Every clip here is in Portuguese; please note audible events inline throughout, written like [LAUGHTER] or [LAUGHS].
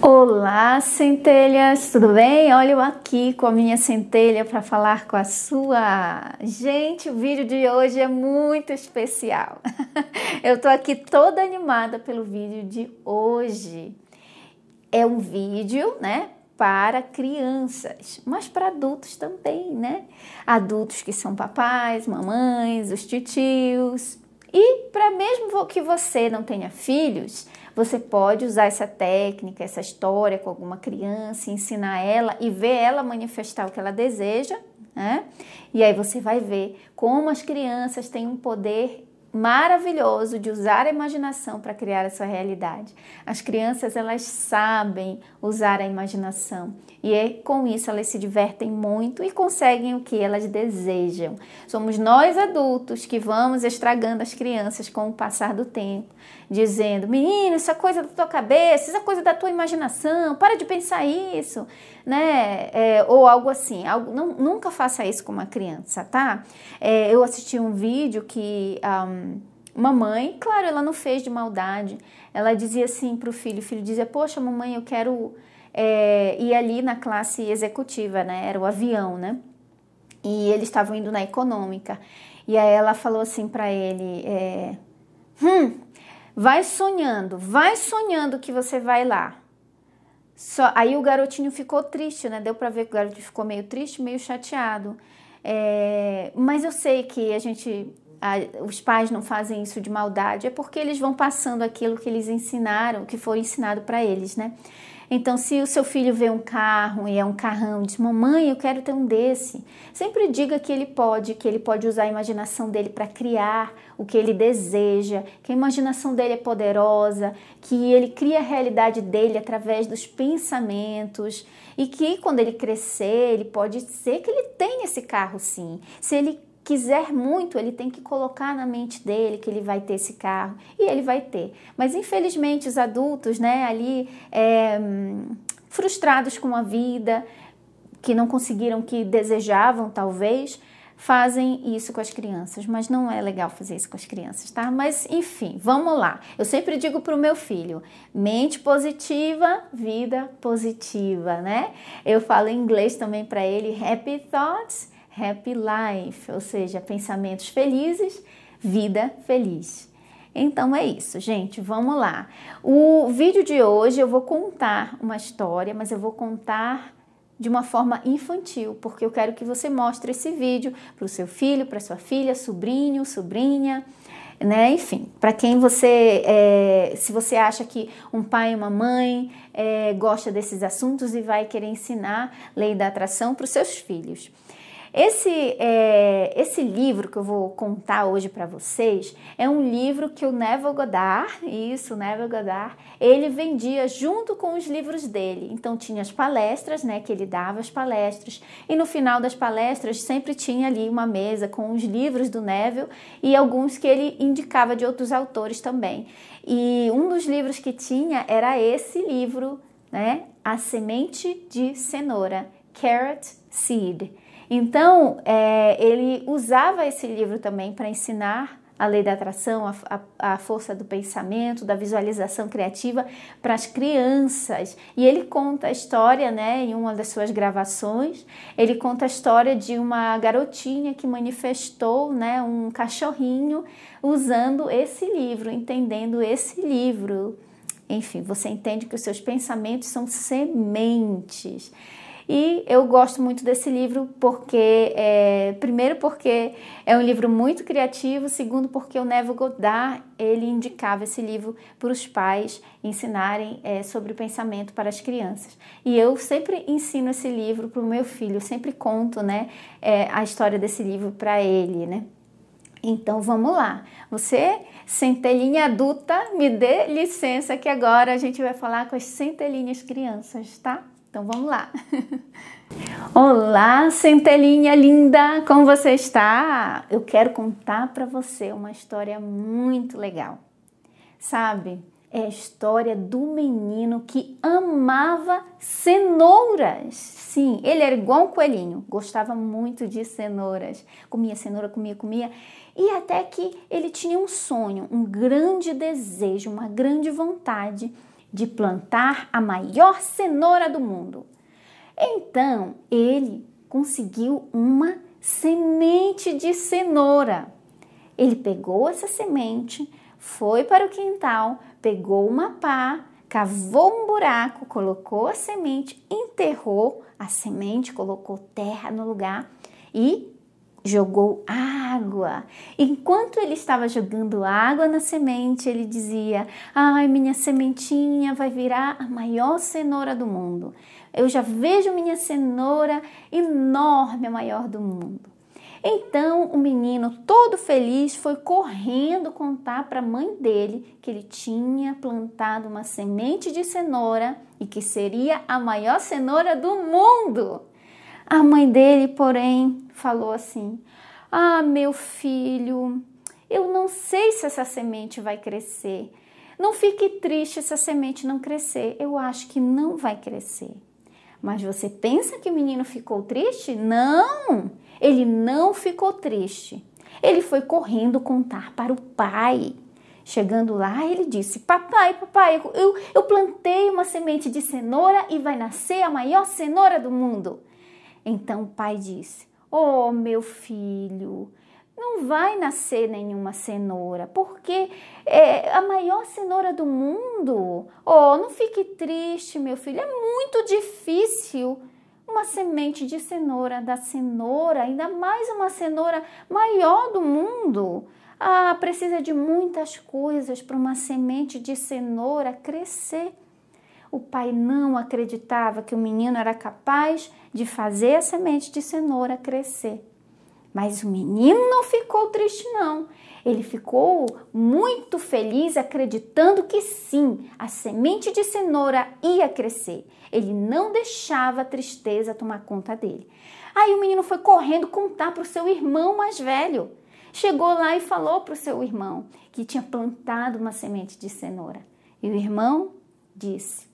Olá, centelhas, tudo bem? Olha eu aqui com a minha centelha para falar com a sua. Gente, o vídeo de hoje é muito especial. [LAUGHS] eu tô aqui toda animada pelo vídeo de hoje. É um vídeo, né, para crianças, mas para adultos também, né? Adultos que são papais, mamães, os titios, e para mesmo que você não tenha filhos, você pode usar essa técnica, essa história com alguma criança, ensinar ela e ver ela manifestar o que ela deseja, né? E aí você vai ver como as crianças têm um poder maravilhoso de usar a imaginação para criar a sua realidade. As crianças, elas sabem usar a imaginação e é, com isso elas se divertem muito e conseguem o que elas desejam. Somos nós adultos que vamos estragando as crianças com o passar do tempo, dizendo: "Menino, isso é coisa da tua cabeça, isso é coisa da tua imaginação, para de pensar isso" né? É, ou algo assim. Algo, não, nunca faça isso com uma criança, tá? É, eu assisti um vídeo que um, uma mãe, claro, ela não fez de maldade, ela dizia assim para o filho: o filho dizia, Poxa, mamãe, eu quero é, ir ali na classe executiva, né? Era o avião, né? E eles estavam indo na econômica. E aí ela falou assim para ele: é, hum, vai sonhando, vai sonhando que você vai lá. Só, aí o garotinho ficou triste, né? Deu para ver que o garotinho ficou meio triste, meio chateado. É, mas eu sei que a gente a, os pais não fazem isso de maldade, é porque eles vão passando aquilo que eles ensinaram, que foi ensinado para eles, né? Então, se o seu filho vê um carro e é um carrão, diz: Mamãe, eu quero ter um desse. Sempre diga que ele pode, que ele pode usar a imaginação dele para criar o que ele deseja, que a imaginação dele é poderosa, que ele cria a realidade dele através dos pensamentos e que quando ele crescer, ele pode ser que ele tenha esse carro sim. Se ele quiser muito, ele tem que colocar na mente dele que ele vai ter esse carro e ele vai ter. Mas infelizmente os adultos, né, ali é, frustrados com a vida, que não conseguiram o que desejavam, talvez, fazem isso com as crianças, mas não é legal fazer isso com as crianças, tá? Mas enfim, vamos lá. Eu sempre digo para o meu filho: mente positiva, vida positiva, né? Eu falo em inglês também para ele: happy thoughts happy life, ou seja, pensamentos felizes, vida feliz. Então é isso, gente, vamos lá. O vídeo de hoje eu vou contar uma história, mas eu vou contar de uma forma infantil, porque eu quero que você mostre esse vídeo para o seu filho, para sua filha, sobrinho, sobrinha, né? Enfim, para quem você, é, se você acha que um pai e uma mãe é, gosta desses assuntos e vai querer ensinar lei da atração para os seus filhos. Esse, é, esse livro que eu vou contar hoje para vocês é um livro que o Neville Goddard, isso, o Neville Goddard, ele vendia junto com os livros dele. Então tinha as palestras, né, que ele dava as palestras, e no final das palestras sempre tinha ali uma mesa com os livros do Neville e alguns que ele indicava de outros autores também. E um dos livros que tinha era esse livro, né, A Semente de Cenoura, Carrot Seed. Então, é, ele usava esse livro também para ensinar a lei da atração, a, a, a, força do pensamento, da visualização criativa para as crianças. E ele conta a história, né, em uma das suas gravações, ele conta a história de uma garotinha que manifestou, né, um cachorrinho usando esse livro, entendendo esse livro. Enfim, você entende que os seus pensamentos são sementes. E eu gosto muito desse livro porque, é, primeiro, porque é um livro muito criativo, segundo, porque o Neville Goddard ele indicava esse livro para os pais ensinarem é, sobre o pensamento para as crianças. E eu sempre ensino esse livro para o meu filho, eu sempre conto né, é, a história desse livro para ele, né? Então vamos lá. Você, centelinha adulta, me dê licença que agora a gente vai falar com as centelinhas crianças, tá? Então vamos lá. [LAUGHS] Olá, centelinha linda, como você está? Eu quero contar para você uma história muito legal. Sabe, é a história do menino que amava cenouras. Sim, ele era igual um coelhinho, gostava muito de cenouras. Comia cenoura, comia, comia. E até que ele tinha um sonho, um grande desejo, uma grande vontade de plantar a maior cenoura do mundo. Então ele conseguiu uma semente de cenoura. Ele pegou essa semente, foi para o quintal, pegou uma pá, cavou um buraco, colocou a semente, enterrou a semente, colocou terra no lugar e jogou água. Enquanto ele estava jogando água na semente, ele dizia: Ai, minha sementinha vai virar a maior cenoura do mundo. Eu já vejo minha cenoura enorme, a maior do mundo. Então o menino, todo feliz, foi correndo contar para a mãe dele que ele tinha plantado uma semente de cenoura e que seria a maior cenoura do mundo. A mãe dele, porém, falou assim: Ah, meu filho, eu não sei se essa semente vai crescer. Não fique triste se a semente não crescer. Eu acho que não vai crescer. Mas você pensa que o menino ficou triste? Não! Ele não ficou triste. Ele foi correndo contar para o pai. Chegando lá, ele disse: Papai, papai, eu, eu plantei uma semente de cenoura e vai nascer a maior cenoura do mundo. Então o pai disse: Oh, meu filho, não vai nascer nenhuma cenoura, porque é a maior cenoura do mundo. Oh, não fique triste, meu filho, é muito difícil uma semente de cenoura, da cenoura, ainda mais uma cenoura maior do mundo. Ah, precisa de muitas coisas para uma semente de cenoura crescer. O pai não acreditava que o menino era capaz de fazer a semente de cenoura crescer. Mas o menino não ficou triste, não. Ele ficou muito feliz acreditando que sim, a semente de cenoura ia crescer. Ele não deixava a tristeza tomar conta dele. Aí o menino foi correndo contar para o seu irmão mais velho. Chegou lá e falou para o seu irmão que tinha plantado uma semente de cenoura. E o irmão disse: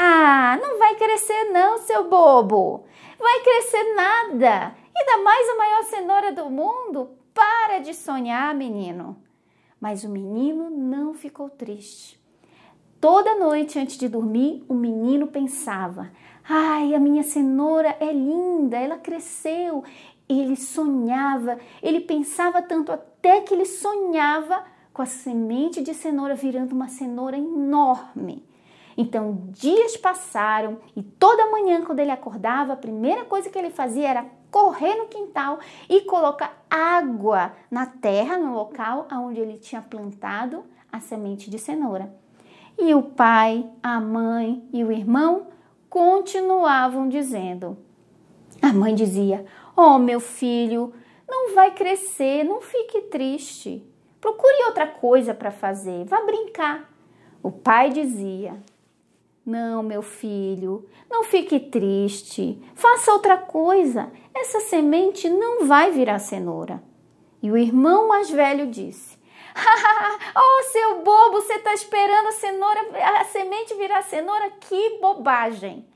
ah, não vai crescer não, seu bobo. Vai crescer nada. Ainda mais a maior cenoura do mundo. Para de sonhar, menino. Mas o menino não ficou triste. Toda noite antes de dormir, o menino pensava: "Ai, a minha cenoura é linda, ela cresceu". Ele sonhava, ele pensava tanto até que ele sonhava com a semente de cenoura virando uma cenoura enorme. Então, dias passaram e toda manhã, quando ele acordava, a primeira coisa que ele fazia era correr no quintal e colocar água na terra, no local onde ele tinha plantado a semente de cenoura. E o pai, a mãe e o irmão continuavam dizendo. A mãe dizia: Oh, meu filho, não vai crescer, não fique triste. Procure outra coisa para fazer, vá brincar. O pai dizia: não, meu filho, não fique triste. Faça outra coisa. Essa semente não vai virar cenoura. E o irmão mais velho disse: [LAUGHS] oh, seu bobo, você está esperando a cenoura, a semente virar cenoura? Que bobagem!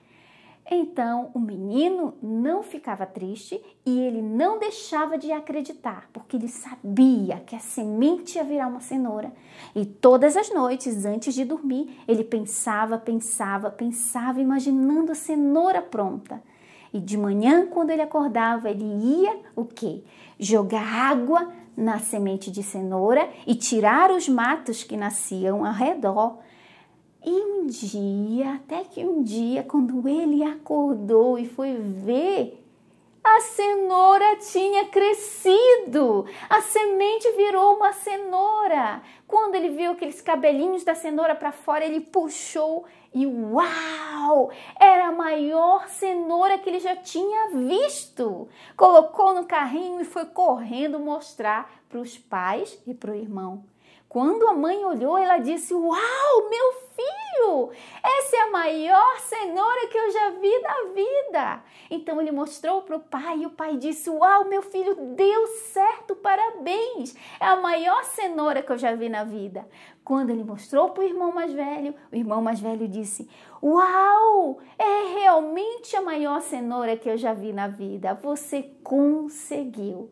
Então o menino não ficava triste e ele não deixava de acreditar, porque ele sabia que a semente ia virar uma cenoura. E todas as noites, antes de dormir, ele pensava, pensava, pensava, imaginando a cenoura pronta. E de manhã, quando ele acordava, ele ia o quê? Jogar água na semente de cenoura e tirar os matos que nasciam ao redor e um dia, até que um dia, quando ele acordou e foi ver, a cenoura tinha crescido, a semente virou uma cenoura. Quando ele viu aqueles cabelinhos da cenoura para fora, ele puxou e uau! Era a maior cenoura que ele já tinha visto. Colocou no carrinho e foi correndo mostrar para os pais e para o irmão. Quando a mãe olhou, ela disse: Uau, meu maior cenoura que eu já vi na vida. Então ele mostrou para o pai e o pai disse: Uau, meu filho, deu certo, parabéns! É a maior cenoura que eu já vi na vida. Quando ele mostrou para o irmão mais velho, o irmão mais velho disse: Uau, é realmente a maior cenoura que eu já vi na vida. Você conseguiu.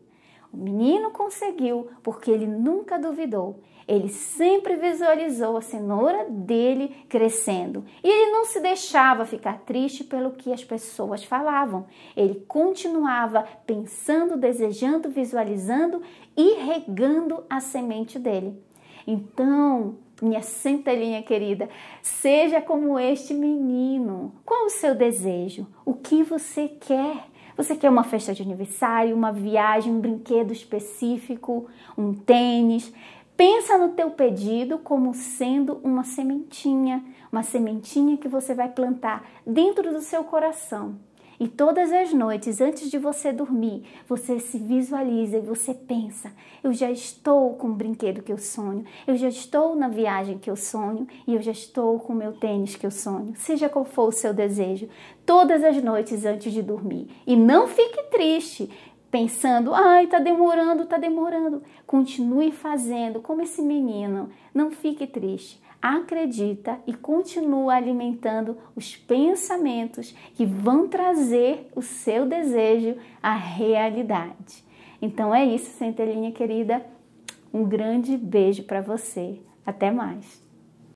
O menino conseguiu porque ele nunca duvidou. Ele sempre visualizou a cenoura dele crescendo e ele não se deixava ficar triste pelo que as pessoas falavam. Ele continuava pensando, desejando, visualizando e regando a semente dele. Então, minha centelhinha querida, seja como este menino. Qual o seu desejo? O que você quer? Você quer uma festa de aniversário, uma viagem, um brinquedo específico, um tênis? Pensa no teu pedido como sendo uma sementinha, uma sementinha que você vai plantar dentro do seu coração e todas as noites, antes de você dormir, você se visualiza e você pensa: eu já estou com o brinquedo que eu sonho, eu já estou na viagem que eu sonho e eu já estou com o meu tênis que eu sonho. Seja qual for o seu desejo, todas as noites antes de dormir. E não fique triste pensando, ai, tá demorando, tá demorando. Continue fazendo como esse menino. Não fique triste acredita e continua alimentando os pensamentos que vão trazer o seu desejo à realidade. Então é isso, centelhinha querida. Um grande beijo para você. Até mais.